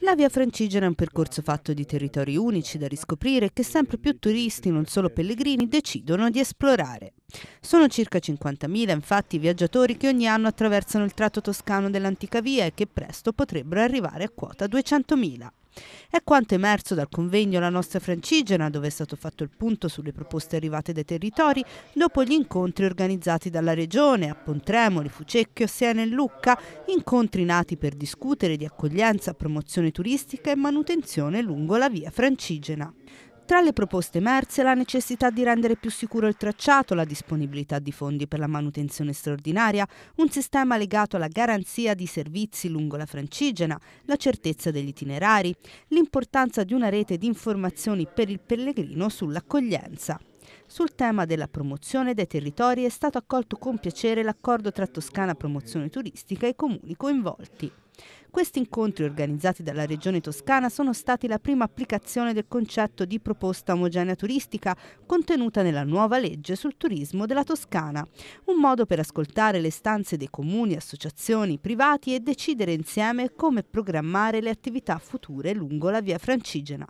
La via Francigena è un percorso fatto di territori unici da riscoprire che sempre più turisti, non solo pellegrini, decidono di esplorare. Sono circa 50.000 infatti i viaggiatori che ogni anno attraversano il tratto toscano dell'antica via e che presto potrebbero arrivare a quota 200.000. È quanto emerso dal convegno La nostra francigena, dove è stato fatto il punto sulle proposte arrivate dai territori dopo gli incontri organizzati dalla Regione a Pontremoli, Fucecchio, Siena e Lucca, incontri nati per discutere di accoglienza, promozione turistica e manutenzione lungo la via francigena. Tra le proposte emerse la necessità di rendere più sicuro il tracciato, la disponibilità di fondi per la manutenzione straordinaria, un sistema legato alla garanzia di servizi lungo la francigena, la certezza degli itinerari, l'importanza di una rete di informazioni per il pellegrino sull'accoglienza. Sul tema della promozione dei territori è stato accolto con piacere l'accordo tra Toscana Promozione Turistica e i comuni coinvolti. Questi incontri organizzati dalla Regione Toscana sono stati la prima applicazione del concetto di proposta omogenea turistica contenuta nella nuova legge sul turismo della Toscana, un modo per ascoltare le stanze dei comuni, associazioni, privati e decidere insieme come programmare le attività future lungo la via Francigena.